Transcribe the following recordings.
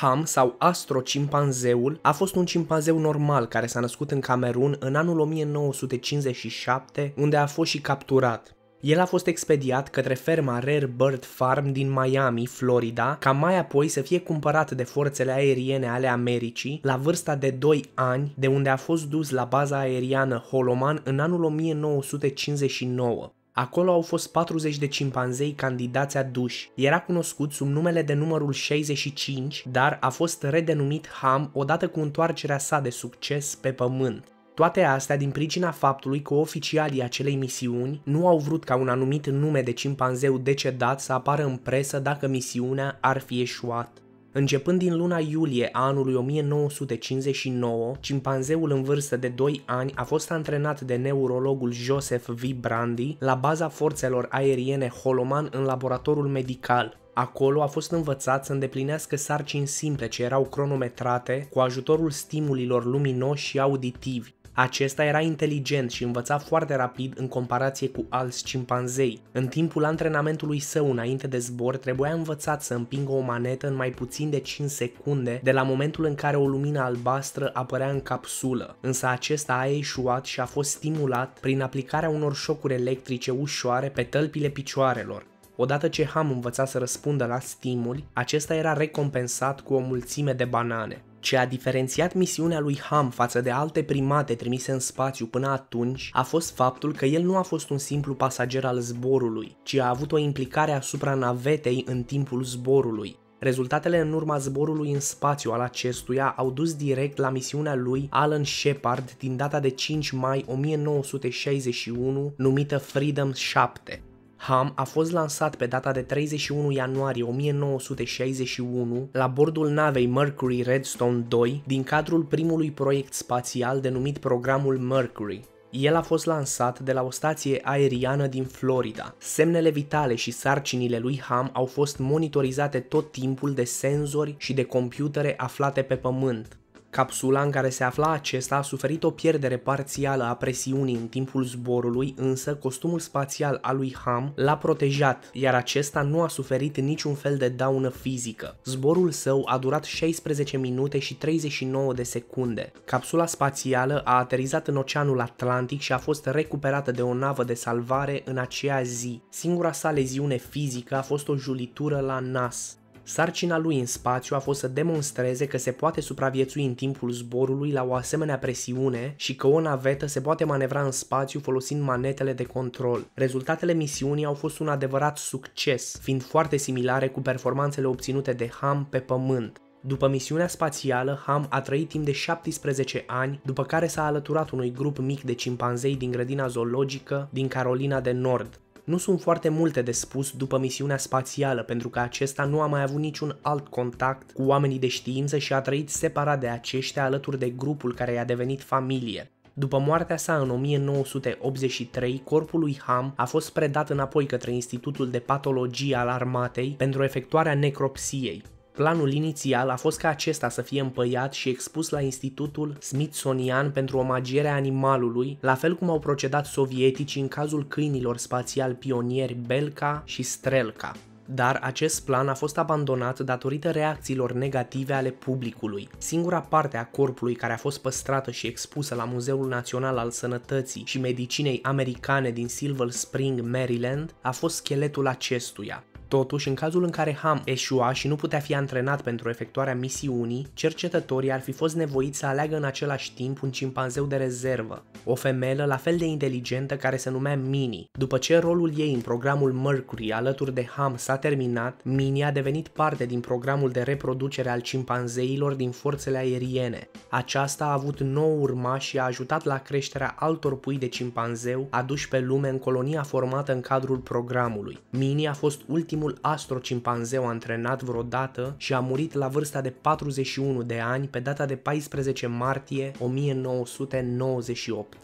Ham sau Astro cimpanzeul a fost un cimpanzeu normal care s-a născut în Camerun în anul 1957, unde a fost și capturat. El a fost expediat către ferma Rare Bird Farm din Miami, Florida, ca mai apoi să fie cumpărat de forțele aeriene ale Americii la vârsta de 2 ani, de unde a fost dus la baza aeriană Holoman în anul 1959. Acolo au fost 40 de cimpanzei candidați aduși. Era cunoscut sub numele de numărul 65, dar a fost redenumit Ham odată cu întoarcerea sa de succes pe pământ. Toate astea din pricina faptului că oficialii acelei misiuni nu au vrut ca un anumit nume de cimpanzeu decedat să apară în presă dacă misiunea ar fi eșuat. Începând din luna iulie a anului 1959, cimpanzeul în vârstă de 2 ani a fost antrenat de neurologul Joseph V. Brandy la baza forțelor aeriene Holoman în laboratorul medical. Acolo a fost învățat să îndeplinească sarcini simple ce erau cronometrate cu ajutorul stimulilor luminoși și auditivi. Acesta era inteligent și învăța foarte rapid în comparație cu alți cimpanzei. În timpul antrenamentului său înainte de zbor, trebuia învățat să împingă o manetă în mai puțin de 5 secunde de la momentul în care o lumină albastră apărea în capsulă, însă acesta a ieșuat și a fost stimulat prin aplicarea unor șocuri electrice ușoare pe tălpile picioarelor. Odată ce Ham învăța să răspundă la stimuli, acesta era recompensat cu o mulțime de banane. Ce a diferențiat misiunea lui Ham față de alte primate trimise în spațiu până atunci a fost faptul că el nu a fost un simplu pasager al zborului, ci a avut o implicare asupra navetei în timpul zborului. Rezultatele în urma zborului în spațiu al acestuia au dus direct la misiunea lui Alan Shepard din data de 5 mai 1961, numită Freedom 7. Ham a fost lansat pe data de 31 ianuarie 1961 la bordul navei Mercury Redstone 2 din cadrul primului proiect spațial denumit programul Mercury. El a fost lansat de la o stație aeriană din Florida. Semnele vitale și sarcinile lui Ham au fost monitorizate tot timpul de senzori și de computere aflate pe pământ. Capsula în care se afla acesta a suferit o pierdere parțială a presiunii în timpul zborului, însă costumul spațial al lui Ham l-a protejat, iar acesta nu a suferit niciun fel de daună fizică. Zborul său a durat 16 minute și 39 de secunde. Capsula spațială a aterizat în Oceanul Atlantic și a fost recuperată de o navă de salvare în aceea zi. Singura sa leziune fizică a fost o julitură la nas. Sarcina lui în spațiu a fost să demonstreze că se poate supraviețui în timpul zborului la o asemenea presiune și că o navetă se poate manevra în spațiu folosind manetele de control. Rezultatele misiunii au fost un adevărat succes, fiind foarte similare cu performanțele obținute de Ham pe Pământ. După misiunea spațială, Ham a trăit timp de 17 ani, după care s-a alăturat unui grup mic de cimpanzei din grădina zoologică din Carolina de Nord. Nu sunt foarte multe de spus după misiunea spațială, pentru că acesta nu a mai avut niciun alt contact cu oamenii de știință și a trăit separat de aceștia alături de grupul care i-a devenit familie. După moartea sa în 1983, corpul lui Ham a fost predat înapoi către Institutul de Patologie al Armatei pentru efectuarea necropsiei. Planul inițial a fost ca acesta să fie împăiat și expus la Institutul Smithsonian pentru omagierea animalului, la fel cum au procedat sovieticii în cazul câinilor spațial pionieri Belka și Strelka. Dar acest plan a fost abandonat datorită reacțiilor negative ale publicului. Singura parte a corpului care a fost păstrată și expusă la Muzeul Național al Sănătății și Medicinei Americane din Silver Spring, Maryland, a fost scheletul acestuia, Totuși, în cazul în care Ham eșua și nu putea fi antrenat pentru efectuarea misiunii, cercetătorii ar fi fost nevoiți să aleagă în același timp un cimpanzeu de rezervă, o femelă la fel de inteligentă care se numea Mini. După ce rolul ei în programul Mercury alături de Ham s-a terminat, Mini a devenit parte din programul de reproducere al cimpanzeilor din forțele aeriene. Aceasta a avut nou urmași și a ajutat la creșterea altor pui de cimpanzeu aduși pe lume în colonia formată în cadrul programului. Mini a fost ultimul Astro astrocimpanzeu antrenat vreodată și a murit la vârsta de 41 de ani pe data de 14 martie 1998.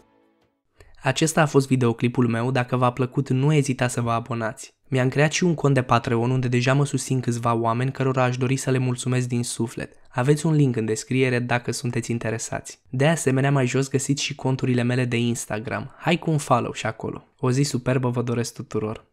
Acesta a fost videoclipul meu, dacă v-a plăcut nu ezita să vă abonați. Mi-am creat și un cont de Patreon unde deja mă susțin câțiva oameni cărora aș dori să le mulțumesc din suflet. Aveți un link în descriere dacă sunteți interesați. De asemenea, mai jos găsiți și conturile mele de Instagram. Hai cu un follow și acolo. O zi superbă vă doresc tuturor!